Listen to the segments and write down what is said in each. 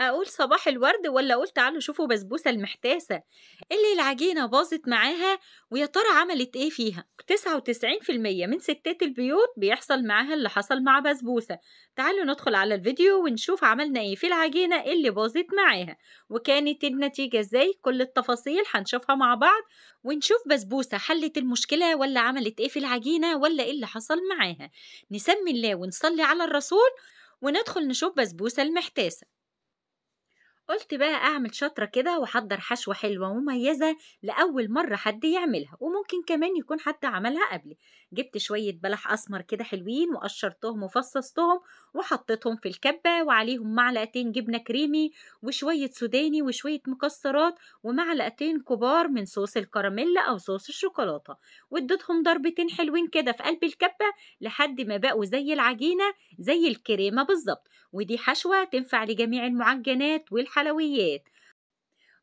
اقول صباح الورد ولا اقول تعالوا شوفوا بسبوسه المحتاسه اللي العجينه باظت معاها ويا ترى عملت ايه فيها 99% من ستات البيوت بيحصل معاها اللي حصل مع بسبوسه تعالوا ندخل على الفيديو ونشوف عملنا ايه في العجينه اللي باظت معاها وكانت النتيجه ازاي كل التفاصيل هنشوفها مع بعض ونشوف بسبوسه حلت المشكله ولا عملت ايه في العجينه ولا ايه اللي حصل معاها نسمي الله ونصلي على الرسول وندخل نشوف بسبوسه المحتاسه قلت بقى أعمل شطرة كده وأحضر حشوة حلوة ومميزة لأول مرة حد يعملها وممكن كمان يكون حد عملها قبلي جبت شوية بلح أسمر كده حلوين وقشرتهم وفصصتهم وحطيتهم في الكبة وعليهم معلقتين جبنة كريمي وشوية سوداني وشوية مكسرات ومعلقتين كبار من صوص الكراميلا أو صوص الشوكولاتة واديتهم ضربتين حلوين كده في قلب الكبة لحد ما بقوا زي العجينة زي الكريمة بالظبط ودي حشوة تنفع لجميع المعجنات وال الحلويات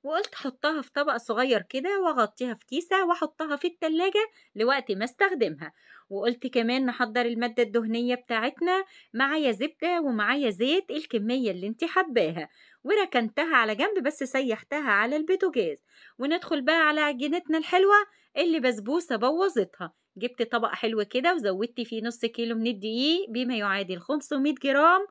وقلت حطها في طبق صغير كده واغطيها في كيسة واحطها في التلاجة لوقت ما استخدمها وقلت كمان نحضر المادة الدهنية بتاعتنا معايا زبدة ومعايا زيت الكمية اللي انت حباها وركنتها على جنب بس سيحتها على البيتوجاز وندخل بقى على عجينتنا الحلوة اللي بسبوسة بوظتها جبت طبق حلو كده وزودت فيه نص كيلو من الدقيق بما يعادل 500 جرام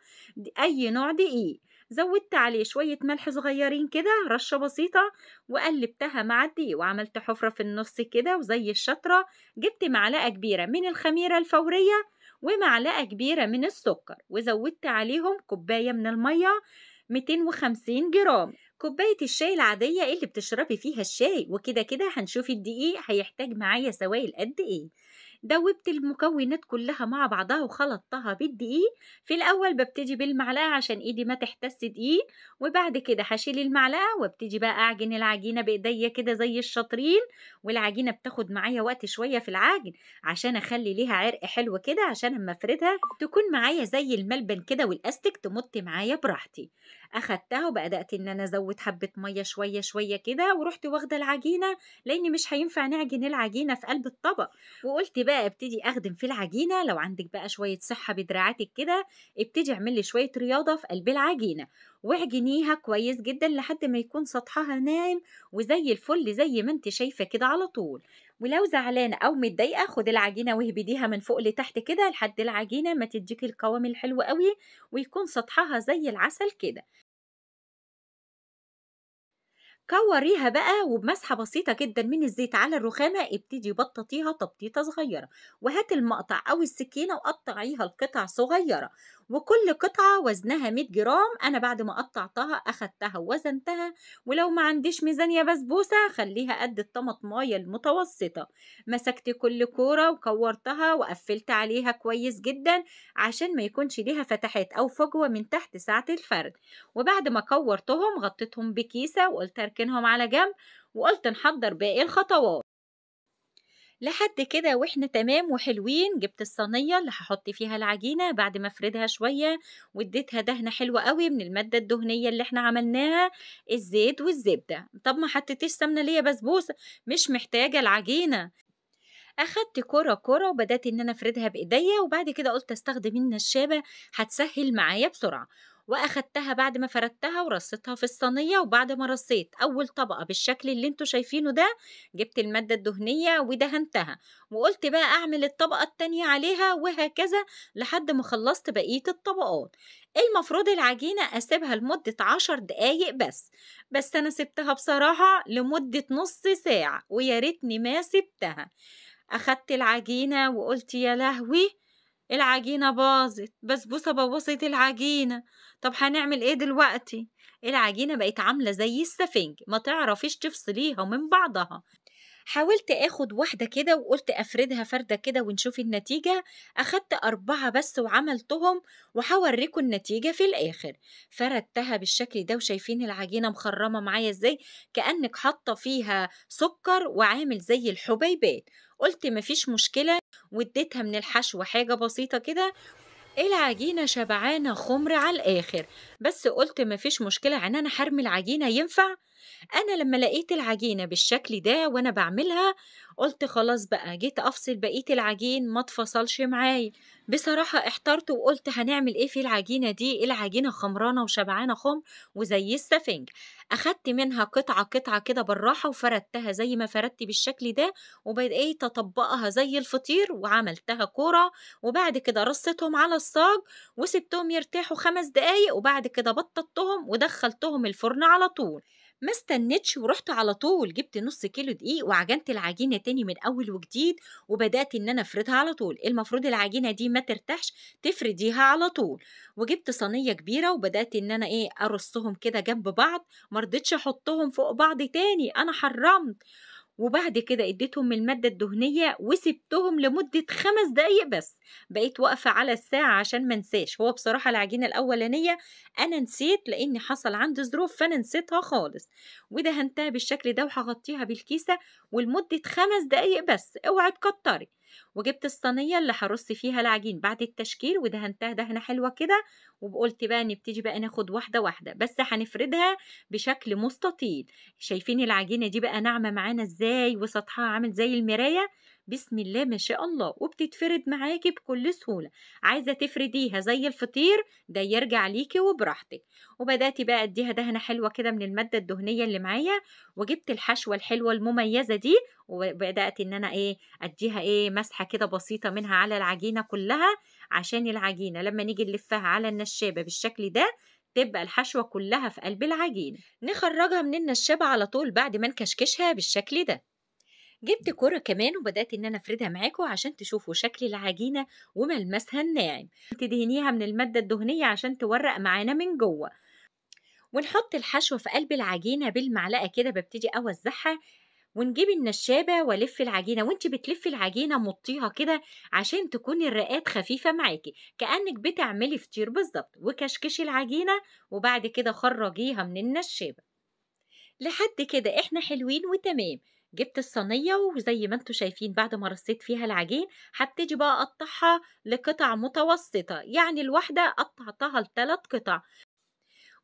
اي نوع دقيق زودت عليه شوية ملح صغيرين كده رشة بسيطة وقلبتها مع الدقيق وعملت حفرة في النص كده وزي الشطرة جبت معلقة كبيرة من الخميرة الفورية ومعلقة كبيرة من السكر وزودت عليهم كوباية من المية 250 جرام كوباية الشاي العادية اللي بتشربي فيها الشاي وكده كده هنشوف الدقيق هيحتاج معايا سوائل قد ايه دوبت المكونات كلها مع بعضها وخلطتها بالدقيق في الاول ببتدي بالمعلقه عشان ايدي ما تحتس دقيق وبعد كده هشيل المعلقه وابتدي بقى اعجن العجينه بايديا كده زي الشاطرين والعجينه بتاخد معايا وقت شويه في العجن عشان اخلي ليها عرق حلو كده عشان اما افردها تكون معايا زي الملبن كده والاستك تمط معايا براحتي اخدتها وبدات ان انا ازود حبه ميه شويه شويه كده ورحت واخده العجينه لان مش هينفع نعجن العجينه في قلب الطبق قلت بقى ابتدي اخدم في العجينه لو عندك بقى شويه صحه بدراعاتك كده ابتدي اعمل لي شويه رياضه في قلب العجينه واعجنيها كويس جدا لحد ما يكون سطحها ناعم وزي الفل زي ما انت شايفه كده على طول ولو زعلانه او متضايقه خد العجينه واهبديها من فوق لتحت كده لحد العجينه ما تديكي القوام الحلو قوي ويكون سطحها زي العسل كده كوريها بقى وبمسحه بسيطه جدا من الزيت على الرخامه ابتدي بططيها تبطيطه صغيره وهات المقطع او السكينه وقطعيها لقطع صغيره وكل قطعة وزنها 100 جرام أنا بعد ما قطعتها أخدتها ووزنتها ولو ما عنديش ميزانية بسبوسة خليها قد الطماطماية المتوسطة مسكت كل كورة وكورتها وقفلت عليها كويس جدا عشان ما يكونش ليها فتحات أو فجوة من تحت ساعة الفرد وبعد ما كورتهم غطيتهم بكيسة وقلت أركنهم على جنب وقلت نحضر باقي الخطوات لحد كده واحنا تمام وحلوين جبت الصينيه اللي هحط فيها العجينه بعد ما افردها شويه واديتها دهنه حلوه قوي من الماده الدهنيه اللي احنا عملناها الزيت والزبده طب ما حطيتيش سمنه ليا بسبوسه مش محتاجه العجينه اخدت كرة كرة وبدأت ان انا افردها بايديا وبعد كده قلت استخدم النشابة هتسهل معايا بسرعة واخدتها بعد ما فردتها ورصيتها في الصينيه وبعد ما رصيت اول طبقه بالشكل اللي انتوا شايفينه ده جبت الماده الدهنيه ودهنتها وقلت بقى اعمل الطبقه التانية عليها وهكذا لحد ما خلصت بقيه الطبقات المفروض العجينه اسيبها لمده عشر دقايق بس بس انا سبتها بصراحه لمده نص ساعه ويا ريتني ما سبتها اخدت العجينه وقلت يا لهوي العجينة باظت بسبوسة بوظت العجينة طب هنعمل ايه دلوقتي العجينة بقت عاملة زي السفنج ما تعرفيش تفصليها من بعضها حاولت اخد واحدة كده وقلت افردها فردة كده ونشوف النتيجة اخدت اربعة بس وعملتهم وهوريكم النتيجة في الاخر فردتها بالشكل ده وشايفين العجينة مخرمة معايا ازاي كأنك حاطة فيها سكر وعامل زي الحبيبات قلت مفيش مشكلة واديتها من الحشو حاجة بسيطة كده العجينة شبعانة خمر على الآخر بس قلت مفيش مشكلة ان يعني انا هرمي العجينة ينفع انا لما لقيت العجينة بالشكل ده وانا بعملها قلت خلاص بقى جيت افصل بقية العجين ما تفصلش معايا بصراحة احترت وقلت هنعمل ايه في العجينة دي العجينة خمرانة وشبعانة خمر وزي السفنج اخدت منها قطعة قطعة كده بالراحة وفردتها زي ما فردت بالشكل ده وبقيت اطبقها زي الفطير وعملتها كورة وبعد كده رصتهم على الصاج وسبتهم يرتاحوا خمس دقايق وبعد كده بططتهم ودخلتهم الفرن على طول ما استنتش ورحت على طول جبت نص كيلو دقيق وعجنت العجينه تاني من اول وجديد وبدات ان انا افردها على طول المفروض العجينه دي ما ترتاحش تفرديها على طول وجبت صينيه كبيره وبدات ان انا ايه ارصهم كده جنب بعض مرضتش احطهم فوق بعض تاني انا حرمت وبعد كده اديتهم المادة الدهنية وسبتهم لمدة خمس دقايق بس بقيت واقفة على الساعة عشان ما انساش هو بصراحة العجينة الأولانية أنا نسيت لأن حصل عندي ظروف فأنا نسيتها خالص ودهنتها بالشكل ده وهغطيها بالكيسة ولمدة خمس دقايق بس اوعي تكتري وجبت الصينيه اللي هرص فيها العجين بعد التشكيل ودهنتها دهنه حلوه كده وقلت بقى نبتدي بقى ناخد واحده واحده بس هنفردها بشكل مستطيل شايفين العجينه دي بقى ناعمه معانا ازاي وسطحها عامل زي المرايه بسم الله ما شاء الله وبتتفرد معاكي بكل سهولة عايزة تفرديها زي الفطير ده يرجع ليكي وبراحتك وبدأتي بقى اديها دهنة حلوة كده من المادة الدهنية اللي معايا وجبت الحشوة الحلوة المميزة دي وبدأت ان انا ايه اديها ايه مسحة كده بسيطة منها على العجينة كلها عشان العجينة لما نيجي نلفها على النشابة بالشكل ده تبقى الحشوة كلها في قلب العجين نخرجها من النشابة على طول بعد ما نكشكشها بالشكل ده جبت كرة كمان وبدأت إن أنا أفردها معاكوا عشان تشوفوا شكل العجينة وملمسها الناعم تدهنيها من المادة الدهنية عشان تورق معانا من جوه ونحط الحشوة في قلب العجينة بالمعلقة كده ببتدي أوزعها ونجيب النشابة والف العجينة وانت بتلفي العجينة مطيها كده عشان تكون الرقات خفيفة معاكي كأنك بتعملي فطير بالظبط وكشكشي العجينة وبعد كده خرجيها من النشابة لحد كده احنا حلوين وتمام جبت الصينيه وزي ما انتم شايفين بعد ما رصيت فيها العجين هبتدي بقى اقطعها لقطع متوسطه يعني الواحده قطعتها لثلاث قطع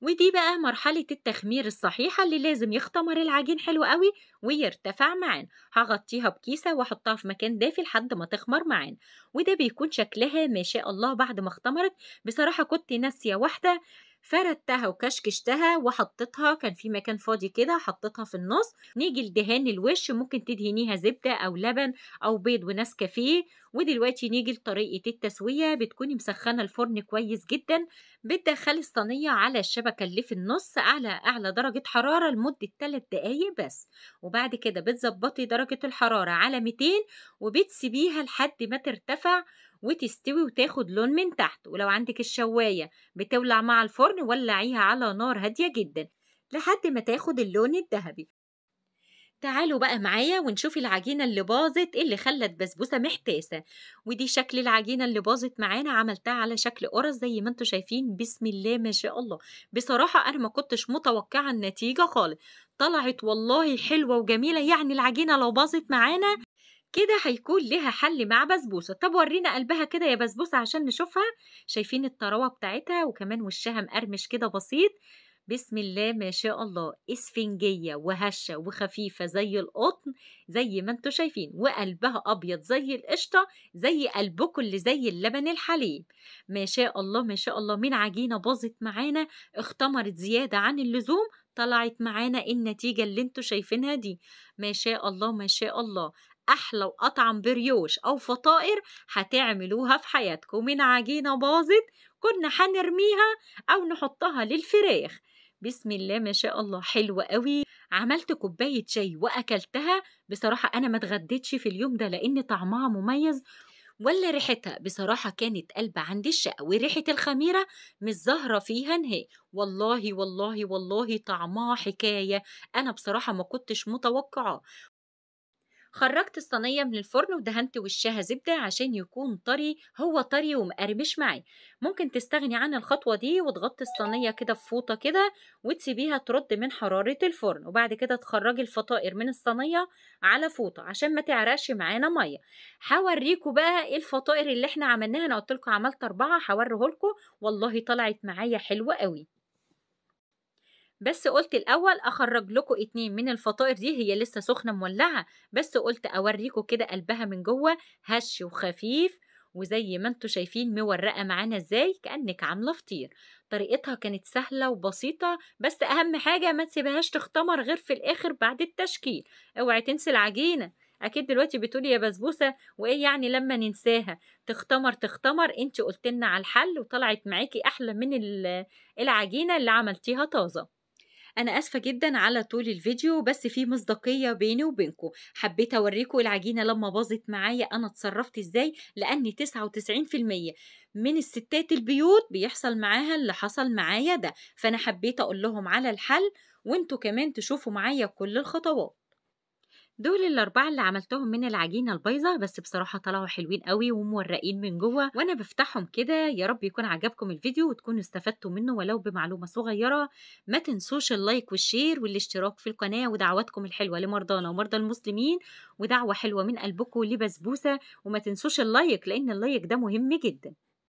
ودي بقى مرحلة التخمير الصحيحة اللي لازم يختمر العجين حلو قوي ويرتفع معانا هغطيها بكيسة واحطها في مكان دافي لحد ما تخمر معانا وده بيكون شكلها ما شاء الله بعد ما اختمرت بصراحة كنت ناسية واحدة فردتها وكشكشتها وحطيتها كان في مكان فاضي كده حطيتها في النص نيجي لدهان الوش ممكن تدهنيها زبده او لبن او بيض ونسكافيه ودلوقتي نيجي لطريقه التسويه بتكوني مسخنه الفرن كويس جدا بتدخلي الصينيه على الشبكه اللي في النص على اعلى درجه حراره لمده 3 دقائق بس وبعد كده بتظبطي درجه الحراره على 200 وبتسيبيها لحد ما ترتفع وتستوي وتاخد لون من تحت ولو عندك الشواية بتولع مع الفرن ولعيها على نار هادية جدا لحد ما تاخد اللون الذهبي تعالوا بقى معايا ونشوف العجينة اللي باظت اللي خلت بسبوسة محتاسة ودي شكل العجينة اللي باظت معانا عملتها على شكل قرص زي ما انتوا شايفين بسم الله ما شاء الله بصراحة أنا ما كنتش متوقعة النتيجة خالص طلعت والله حلوة وجميلة يعني العجينة لو باظت معانا كده هيكون لها حل مع بسبوسه طب ورينا قلبها كده يا بسبوسه عشان نشوفها شايفين الطراوه بتاعتها وكمان وشها مقرمش كده بسيط بسم الله ما شاء الله اسفنجية وهشة وخفيفة زي القطن زي ما انتوا شايفين وقلبها أبيض زي القشطة زي قلبكم اللي زي اللبن الحليب ما شاء الله ما شاء الله من عجينة باظت معانا اختمرت زيادة عن اللزوم طلعت معانا النتيجة اللي انتوا شايفينها دي ما شاء الله ما شاء الله أحلى وأطعم بريوش أو فطائر هتعملوها في حياتكم من عجينة باظت كنا هنرميها أو نحطها للفراخ بسم الله ما شاء الله حلوة قوي عملت كوباية شاي وأكلتها بصراحة أنا ما اتغديتش في اليوم ده لأن طعمها مميز ولا ريحتها بصراحة كانت قلبة عند الشقة وريحة الخميرة مش ظاهرة فيها نهائي والله والله والله طعمها حكاية أنا بصراحة ما كنتش متوقعة خرجت الصينيه من الفرن ودهنت وشها زبده عشان يكون طري هو طري ومقرمش معي ممكن تستغني عن الخطوه دي وتغطي الصينيه كده فوطه كده وتسيبيها ترد من حراره الفرن وبعد كده تخرجي الفطائر من الصينيه على فوطه عشان ما تعرقش معانا ميه هوريكم بقى ايه الفطائر اللي احنا عملناها انا قلت لكم عملت اربعه هوريه لكم والله طلعت معايا حلوه قوي بس قلت الأول أخرج لكم اتنين من الفطائر دي هي لسه سخنة مولعة بس قلت أوريكم كده قلبها من جوه هش وخفيف وزي ما انتوا شايفين مورقة معانا ازاي كأنك عاملة فطير طريقتها كانت سهلة وبسيطة بس أهم حاجة ما تسيبهاش تختمر غير في الآخر بعد التشكيل اوعي تنسي العجينة أكيد دلوقتي بتقولي يا بسبوسة وإيه يعني لما ننساها تختمر تختمر أنت قلت لنا على الحل وطلعت معاكي أحلى من العجينة اللي عملتيها طازة انا اسفه جدا على طول الفيديو بس في مصداقيه بيني وبينكم حبيت اوريكم العجينه لما باظت معايا انا اتصرفت ازاي لان 99% من الستات البيوت بيحصل معاها اللي حصل معايا ده فانا حبيت اقول لهم على الحل وانتوا كمان تشوفوا معايا كل الخطوات دول الاربعه اللي عملتهم من العجينه البيضه بس بصراحه طلعوا حلوين قوي ومورقين من جوه وانا بفتحهم كده يا رب يكون عجبكم الفيديو وتكونوا استفدتوا منه ولو بمعلومه صغيره ما تنسوش اللايك والشير والاشتراك في القناه ودعواتكم الحلوه لمرضانا ومرضى المسلمين ودعوه حلوه من قلبكم لبسبوسه وما تنسوش اللايك لان اللايك ده مهم جدا